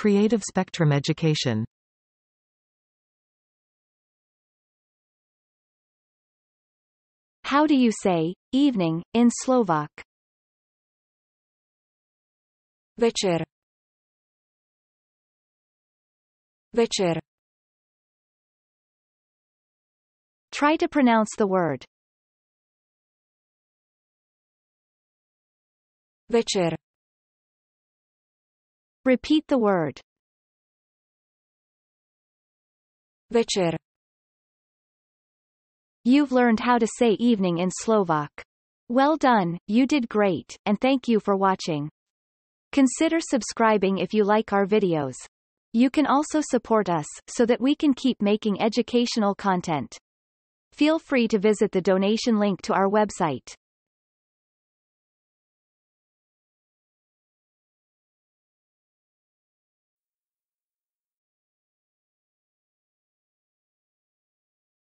Creative Spectrum Education How do you say, evening, in Slovak? Večer. Večer. Try to pronounce the word. Večer. Repeat the word. Večer. You've learned how to say evening in Slovak. Well done, you did great, and thank you for watching. Consider subscribing if you like our videos. You can also support us, so that we can keep making educational content. Feel free to visit the donation link to our website.